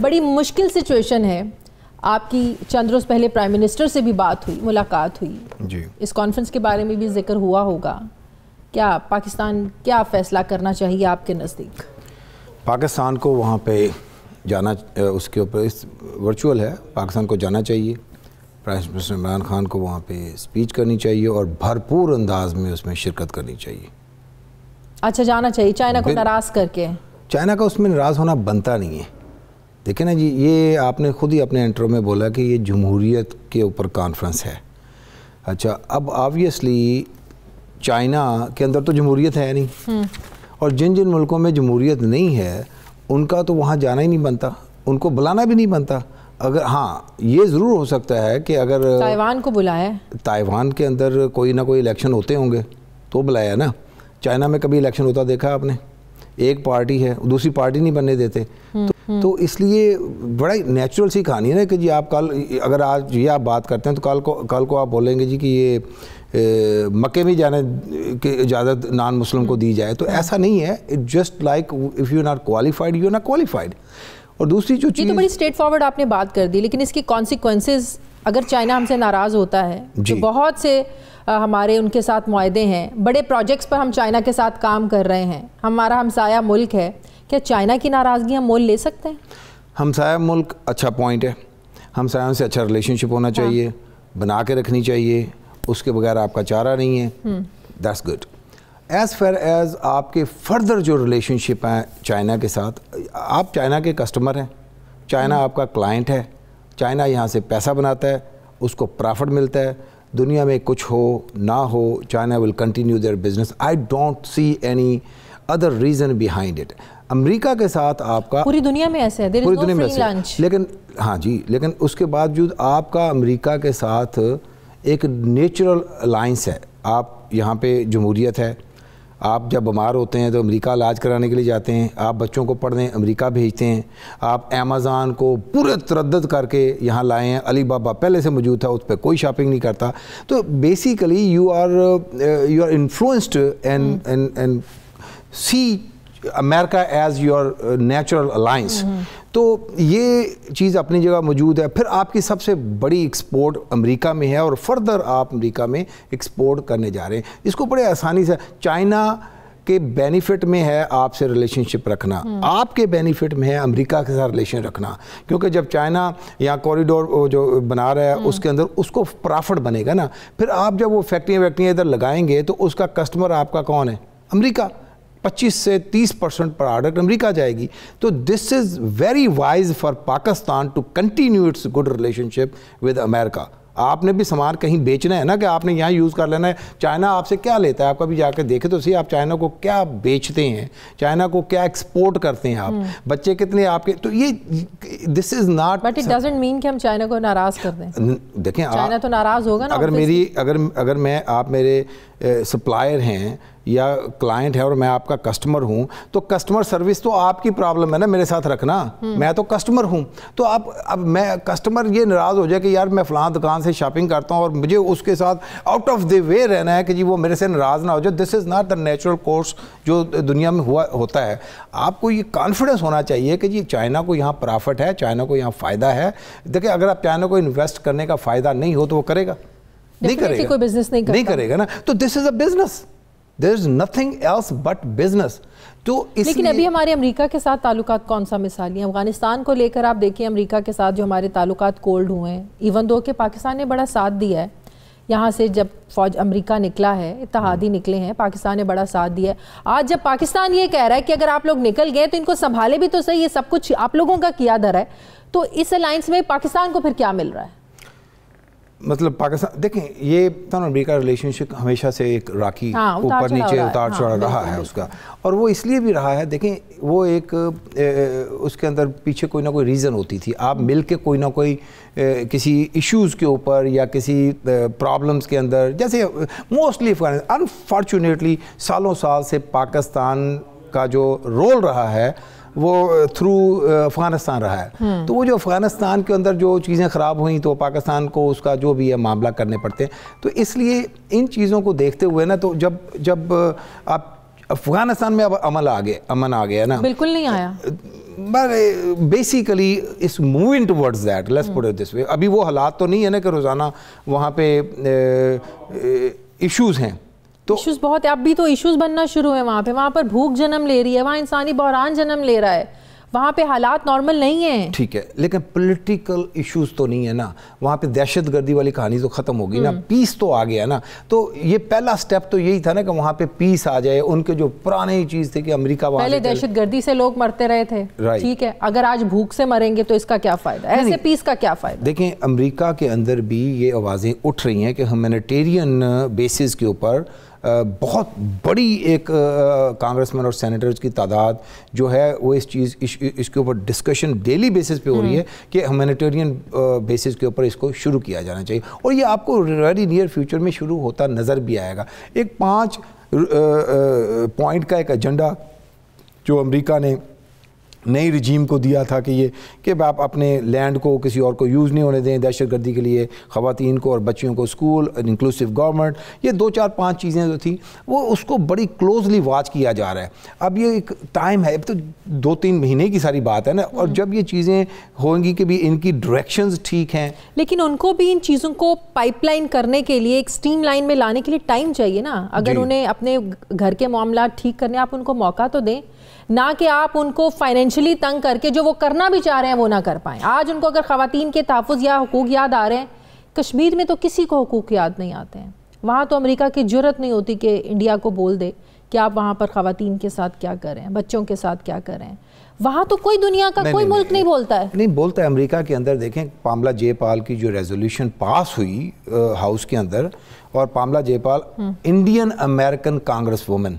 बड़ी मुश्किल सिचुएशन है आपकी चंद रोज पहले प्राइम मिनिस्टर से भी बात हुई मुलाकात हुई जी इस कॉन्फ्रेंस के बारे में भी जिक्र हुआ होगा क्या पाकिस्तान क्या फैसला करना चाहिए आपके नज़दीक पाकिस्तान को वहाँ पे जाना उसके ऊपर इस वर्चुअल है पाकिस्तान को जाना चाहिए प्राइम मिनिस्टर इमरान खान को वहाँ पे स्पीच करनी चाहिए और भरपूर अंदाज में उसमें शिरकत करनी चाहिए अच्छा जाना चाहिए चाइना को नाराज़ करके चाइना का उसमें नाराज़ होना बनता नहीं है देखिए ना जी ये आपने खुद ही अपने इंटरव्यू में बोला कि ये जमहूरीत के ऊपर कॉन्फ्रेंस है अच्छा अब ऑबियसली चाइना के अंदर तो जमहूरीत है नहीं हम्म। और जिन जिन मुल्कों में जमहूरीत नहीं है उनका तो वहाँ जाना ही नहीं बनता उनको बुलाना भी नहीं बनता अगर हाँ ये ज़रूर हो सकता है कि अगर ताइवान को बुलाया ताइवान के अंदर कोई ना कोई इलेक्शन होते होंगे तो बुलाया ना चाइना में कभी इलेक्शन होता देखा आपने एक पार्टी है दूसरी पार्टी नहीं बनने देते हम्म, तो, हम्म। तो इसलिए बड़ा नेचुरल सी कहानी है ना कि जी आप कल अगर आज ये आप बात करते हैं तो कल को कल को आप बोलेंगे जी कि ये मक्के में जाने की इजाज़त नॉन मुस्लिम को दी जाए तो हम्म। ऐसा नहीं है it just like if you not qualified you not qualified और दूसरी जो तो चीज़ तो बड़ी स्ट्रेट फॉरवर्ड आपने बात कर दी लेकिन इसकी कॉन्सिक्वेंसेज अगर चाइना हमसे नाराज़ होता है जो तो बहुत से हमारे उनके साथ माहदे हैं बड़े प्रोजेक्ट्स पर हम चाइना के साथ काम कर रहे हैं हमारा हमसाया मुल्क है क्या चाइना की नाराज़गी हम मोल ले सकते हैं हमसाया मुल्क अच्छा पॉइंट है हमसायों से अच्छा रिलेशनशिप होना हाँ। चाहिए हाँ। बना के रखनी चाहिए उसके बगैर आपका चारा नहीं है that's good as far as आपके फर्दर जो रिलेशनशिप हैं चाइना के साथ आप चाइना के कस्टमर हैं चाइना हम्म। आपका क्लाइंट है चाइना यहाँ से पैसा बनाता है उसको प्रॉफिट मिलता है दुनिया में कुछ हो ना हो China will continue their business I don't see any other reason behind it America के साथ आपका पूरी दुनिया में ऐसे है पूरी दुनिया में ऐसे लेकिन हाँ जी लेकिन उसके बावजूद आपका अमेरिका के साथ एक नेचुरल अलाइंस है आप यहाँ पे जमहूरियत है आप जब बीमार होते हैं तो अमेरिका इलाज कराने के लिए जाते हैं आप बच्चों को पढ़ने अमेरिका भेजते हैं आप अमेज़ान को पूरे तरद करके यहाँ लाए हैं अली बाबा पहले से मौजूद था उस पर कोई शॉपिंग नहीं करता तो basically you are you are influenced and and and see America as your natural alliance तो ये चीज़ अपनी जगह मौजूद है फिर आपकी सबसे बड़ी एक्सपोर्ट अमेरिका में है और फर्दर आप अमेरिका में एक्सपोर्ट करने जा रहे हैं इसको बड़े आसानी से चाइना के बेनिफिट में है आपसे रिलेशनशिप रखना हम्म। आपके बेनिफिट में है अमेरिका के साथ रिलेशन रखना क्योंकि जब चाइना यहाँ कॉरिडोर जो बना रहा है हम्म। उसके अंदर उसको प्रॉफिट बनेगा ना फिर आप जब वो फैक्ट्रियाँ वैक्ट्रियाँ इधर लगाएंगे तो उसका कस्टमर आपका कौन है अमरीका 25 से 30 परसेंट प्रोडक्ट अमेरिका जाएगी तो this is very wise for Pakistan to continue its good relationship with America आपने भी सामान कहीं बेचना है ना कि आपने यहाँ यूज़ कर लेना है चाइना आपसे क्या लेता है आप कभी जाकर देखे तो सही आप चाइना को क्या बेचते हैं चाइना को क्या एक्सपोर्ट करते हैं आप hmm. बच्चे कितने आपके तो ये this is not but it doesn't mean कि हम चाइना को नाराज़ कर दें देखें चाइना तो नाराज़ होगा ना अगर मेरी अगर अगर मैं आप मेरे सप्लायर हैं या क्लाइंट है और मैं आपका कस्टमर हूँ तो कस्टमर सर्विस तो आपकी प्रॉब्लम है ना मेरे साथ रखना मैं तो कस्टमर हूँ तो आप अब मैं कस्टमर ये नाराज़ हो जाए कि यार मैं फलां दुकान से शॉपिंग करता हूँ और मुझे उसके साथ आउट ऑफ द वे रहना है कि जी वो मेरे से नाराज़ ना हो जाए this is not the natural course जो दुनिया में हुआ होता है आपको ये कॉन्फिडेंस होना चाहिए कि जी चाइना को यहाँ प्रॉफिट है चाइना को यहाँ फ़ायदा है देखिए अगर आप चाइना को इन्वेस्ट करने का फ़ायदा नहीं हो तो वो करेगा नहीं करेगा कोई बिजनेस नहीं, नहीं करेगा ना तो this is a business there is nothing else but business तो लेकिन अभी हमारे अमेरिका के साथ ताल्लुकात कौन सा मिसाल है अफगानिस्तान को लेकर आप देखिए अमेरिका के साथ जो हमारे ताल्लुकात कोल्ड हुए हैं इवन दो के पाकिस्तान ने बड़ा साथ दिया है यहाँ से जब फौज अमेरिका निकला है इतिहादी हम्म। निकले हैं पाकिस्तान ने बड़ा साथ दिया है आज जब पाकिस्तान ये कह रहा है कि अगर आप लोग निकल गए तो इनको संभाले भी तो सही ये सब कुछ आप लोगों का किया धरा है तो इस अलायंस में पाकिस्तान को फिर क्या मिल रहा है मतलब पाकिस्तान देखें ये पाकिस्तान और अमरीका रिलेशनशिप हमेशा से एक राखी हाँ, ऊपर हाँ, नीचे उतार चढ़ा हाँ, रहा है हाँ, उसका और वो इसलिए भी रहा है देखें वो एक ए, उसके अंदर पीछे कोई ना कोई रीज़न होती थी आप हम्म। मिल के कोई ना कोई ए, किसी इश्यूज़ के ऊपर या किसी प्रॉब्लम्स के अंदर जैसे मोस्टली अनफॉर्चुनेटली सालों साल से पाकिस्तान का जो रोल रहा है वो थ्रू अफ़गानिस्तान रहा है हम्म। तो वो जो अफ़गानिस्तान के अंदर जो चीज़ें ख़राब हुई तो पाकिस्तान को उसका जो भी है मामला करने पड़ते हैं तो इसलिए इन चीज़ों को देखते हुए ना तो जब जब आप अफगानिस्तान में अब अमल आ गए अमन आ गया ना बिल्कुल नहीं आया basically is moving words that let's put it this way अभी वो हालात तो नहीं है ना कि रोज़ाना वहाँ पे इश्यूज़ हैं तो इश्यूज बहुत है अब भी तो इश्यूज बनना शुरू है वहां पे वहां पर भूख जन्म ले रही है वहां इंसानी बहरान जन्म ले रहा है वहाँ पे हालात नॉर्मल नहीं है ठीक है लेकिन पॉलिटिकल इश्यूज तो नहीं है ना वहाँ पे दहशत गर्दी वाली कहानी तो ख़त्म होगी ना पीस हम्म। तो आ गया ना तो ये पहला स्टेप तो यही था ना कि वहाँ पे पीस आ जाए उनके जो पुराने ही चीज़ थे कि अमेरिका पहले दहशत गर्दी से लोग मरते रहे थे ठीक है अगर आज भूख से मरेंगे तो इसका क्या फ़ायदा ऐसे पीस का क्या फ़ायदा देखें अमरीका के अंदर भी ये आवाज़ें उठ रही हैं कि ह्यूमनिटेरियन बेसिस के ऊपर बहुत बड़ी एक कांग्रेसमैन और सेनेटर्स की तादाद जो है वो इस चीज़ इस, इसके ऊपर डिस्कशन डेली बेसिस पे हो रही है हम्म। कि ह्यूमेटेरियन बेसिस के ऊपर इसको शुरू किया जाना चाहिए और ये आपको वेरी नियर फ्यूचर में शुरू होता नज़र भी आएगा एक पाँच पॉइंट का एक एजेंडा जो अमरीका ने नई रिजीम को दिया था कि ये कि आप अपने लैंड को किसी और को यूज़ नहीं होने दें दहशत गर्दी के लिए ख़वान को और बच्चियों को स्कूल इंक्लूसिव गवर्नमेंट ये दो चार पाँच चीज़ें जो थी वो उसको बड़ी क्लोजली वॉच किया जा रहा है अब ये एक टाइम है अब तो दो तीन महीने की सारी बात है ना और हम्म। जब ये चीज़ें होंगी कि भी इनकी डायरेक्शन ठीक हैं लेकिन उनको भी इन चीज़ों को पाइपलाइन करने के लिए एक स्टीम लाइन में लाने के लिए टाइम चाहिए ना अगर उन्हें अपने घर के मामला ठीक करने आप उनको मौका तो दें ना कि आप उनको फाइनेंशियली तंग करके जो वो करना भी चाह रहे हैं वो ना कर पाए आज उनको अगर खातन के तहफ़ या हकूक़ याद आ रहे हैं कश्मीर में तो किसी को हकूक़ याद नहीं आते हैं वहाँ तो अमरीका की जरूरत नहीं होती कि इंडिया को बोल दे कि आप वहाँ पर खातन के साथ क्या कर रहे हैं बच्चों के साथ क्या कर रहे हैं वहाँ तो कोई दुनिया का नहीं, कोई नहीं, मुल्क नहीं, नहीं बोलता है नहीं बोलता है अमेरिका के अंदर देखें पामला जयपाल की जो रेजोल्यूशन पास हुई हाउस के अंदर और Pramila Jayapal Indian American Congress women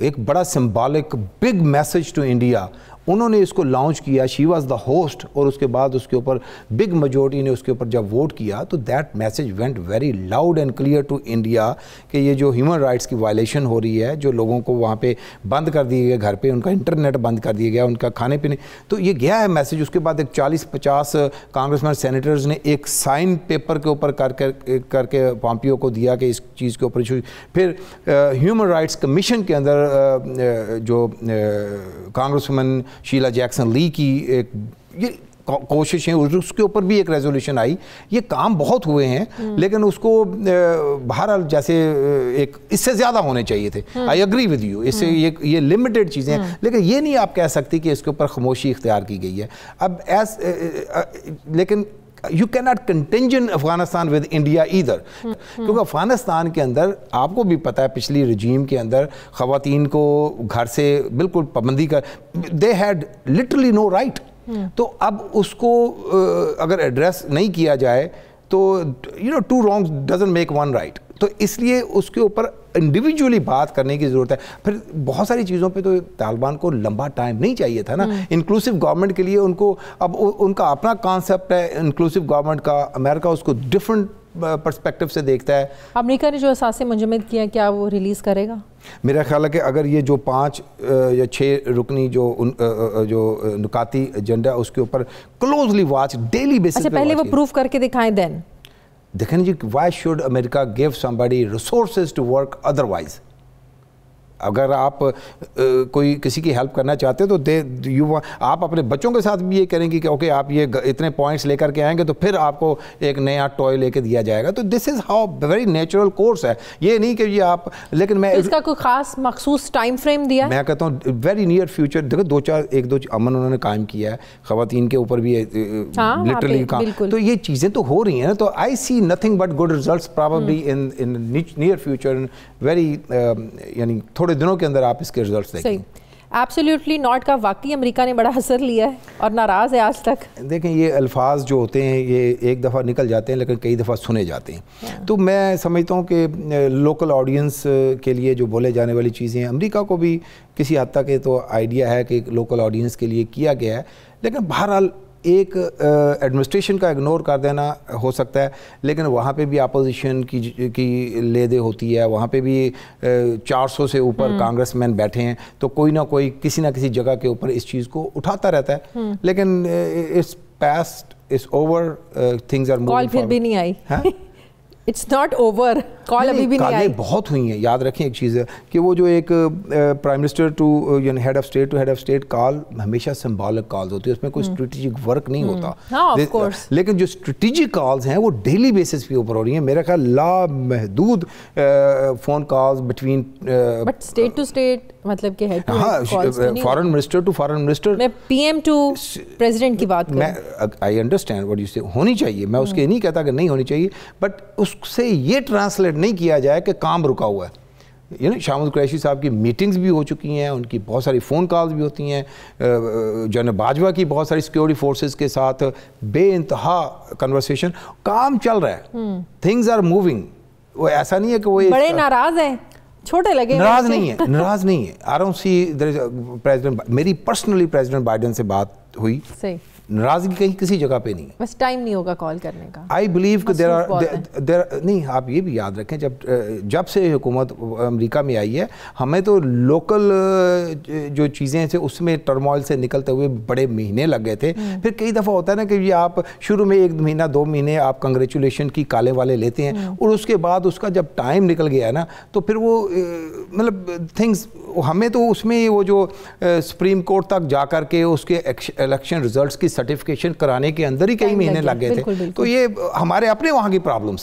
एक बड़ा symbolic big message to India उन्होंने इसको लॉन्च किया शी वॉज़ द होस्ट और उसके बाद उसके ऊपर बिग मजोरिटी ने उसके ऊपर जब वोट किया तो that message went very loud and clear to India कि ये जो ह्यूमन राइट्स की वायलेशन हो रही है जो लोगों को वहाँ पे बंद कर दिए गए घर पे उनका इंटरनेट बंद कर दिया गया उनका खाने पीने तो ये गया है मैसेज उसके बाद एक चालीस पचास मैन सेनेटर्स ने एक साइन पेपर के ऊपर करके करके पॉम्पियो को दिया कि इस चीज़ के ऊपर फिर ह्यूमन राइट्स कमीशन के अंदर आ, uh, uh, जो congressman uh, Sheila Jackson Lee की एक ये कोशिशें उसके ऊपर भी एक रेजोल्यूशन आई ये काम बहुत हुए हैं हम्म। लेकिन उसको बहरहाल जैसे एक इससे ज़्यादा होने चाहिए थे आई अग्री विद यू इससे हम्म। ये ये लिमिटेड चीज़ें हैं लेकिन ये नहीं आप कह सकती कि इसके ऊपर खामोशी इख्तियार की गई है अब एस लेकिन you can not contention Afghanistan with India इधर क्योंकि अफगानिस्तान के अंदर आपको भी पता है पिछली रजीम के अंदर खातन को घर से बिल्कुल पाबंदी कर दे हैड लिटरली नो राइट तो अब उसको अगर एड्रेस नहीं किया जाए तो you know two wrong doesn't make one right तो इसलिए उसके ऊपर इंडिविजुअली बात करने की ज़रूरत है फिर बहुत सारी चीज़ों पे तो तालिबान को लंबा टाइम नहीं चाहिए था ना इंक्लूसिव हम्म। गवर्नमेंट के लिए उनको अब उ, उनका अपना कॉन्सेप्ट है इंक्लूसिव गवर्नमेंट का अमेरिका उसको डिफरेंट परस्पेक्टिव से देखता है अमेरिका ने जो असासे मंजमद किया क्या वो रिलीज़ करेगा मेरा ख्याल है कि अगर ये जो पाँच या छः रुकनी जो उन, जो नुकाती एजेंडा उसके ऊपर क्लोजली वॉच डेली बेसिस अच्छा पहले वो प्रूफ करके दिखाएं then Dekhanji, why should America give somebody resources to work otherwise? अगर आप आ, कोई किसी की हेल्प करना चाहते हो तो दे यू आप अपने बच्चों के साथ भी ये करेंगे कि ओके आप ये इतने पॉइंट्स लेकर के आएंगे तो फिर आपको एक नया टॉय लेके दिया जाएगा तो this is how very natural course है ये नहीं कि ये आप लेकिन मैं तो इसका कोई ख़ास मखसूस टाइम फ्रेम दिया मैं कहता हूँ वेरी नियर फ्यूचर देखो दो चार एक दो अमन उन्होंने कायम किया है खातन के ऊपर भी लिटरली हाँ, काम तो ये चीज़ें तो हो रही हैं ना तो I see nothing but good result probably in in near future very यानी थोड़े थोड़े दिनों के अंदर आप इसके रिजल्ट देखेंगे एब्सोल्युटली नॉट का वाकई अमेरिका ने बड़ा असर लिया है और नाराज़ है आज तक देखें ये अल्फाज जो होते हैं ये एक दफ़ा निकल जाते हैं लेकिन कई दफ़ा सुने जाते हैं हाँ। तो मैं समझता हूँ कि लोकल ऑडियंस के लिए जो बोले जाने वाली चीज़ें हैं अमरीका को भी किसी हद तक ये तो आइडिया है कि लोकल ऑडियंस के लिए किया गया है लेकिन बहरहाल एक एडमिनिस्ट्रेशन का इग्नोर कर देना हो सकता है लेकिन वहाँ पे भी अपोजिशन की की लेदे होती है वहाँ पे भी 400 से ऊपर कांग्रेसमैन हम्म। बैठे हैं तो कोई ना कोई किसी ना किसी जगह के ऊपर इस चीज़ को उठाता रहता है हम्म। लेकिन इस पास्ट इस ओवर थिंग्स आर कॉल फिर भी नहीं आई हाँ? इट्स नॉट ओवर कॉल अभी भी नहीं आई बहुत हुई है याद रखें एक चीज़ है कि वो जो एक प्राइम मिनिस्टर टू यानी head of state to head of state call हमेशा सिम्बॉलिक कॉल्स होती है उसमें कोई स्ट्रेटेजिक हम्म। वर्क नहीं हम्म। होता हाँ, लेकिन जो स्ट्रेटेजिक कॉल्स हैं वो डेली बेसिस पे ऊपर हो रही हैं मेरा ख्याल लामहदूद phone calls between but state to state मतलब के हेड हाँ foreign minister to foreign minister मैं पीएम टू प्रेसिडेंट की बात मैं आई अंडरस्टैंड व्हाट यू से होनी चाहिए मैं उसके हम्म। नहीं कहता कि नहीं होनी चाहिए बट उस उससे ये ट्रांसलेट नहीं किया जाए कि काम रुका हुआ है यू नो शामुल कुरैशी साहब की मीटिंग्स भी हो चुकी हैं उनकी बहुत सारी फ़ोन कॉल्स भी होती हैं जो जन बाजवा की बहुत सारी सिक्योरिटी फोर्सेस के साथ बे इंतहा कन्वर्सेशन काम चल रहा है थिंग्स आर मूविंग वो ऐसा नहीं है कि वो बड़े नाराज़ हैं छोटे लगे नाराज नहीं है नाराज नहीं है आर ओ सी प्रेजिडेंट मेरी पर्सनली प्रेजिडेंट बाइडन से बात हुई सही नाराजगी कहीं किसी जगह पे नहीं बस टाइम नहीं होगा कॉल करने का I believe there are there नहीं आप ये भी याद रखें जब जब से हुकूमत अमेरिका में आई है हमें तो लोकल जो चीज़ें थे उसमें टर्मोइल से निकलते हुए बड़े महीने लग गए थे हम्म। फिर कई दफ़ा होता है ना कि ये आप शुरू में एक महीना दो महीने आप कंग्रेचुलेशन की काले वाले लेते हैं हम्म। और उसके बाद उसका जब टाइम निकल गया है ना तो फिर वो मतलब थिंग्स हमें तो उसमें वो जो सुप्रीम कोर्ट तक जा के उसके इलेक्शन रिजल्ट की सर्टिफिकेशन कराने के अंदर ही कई महीने लग गए थे तो ये हमारे अपने वहाँ की प्रॉब्लम्स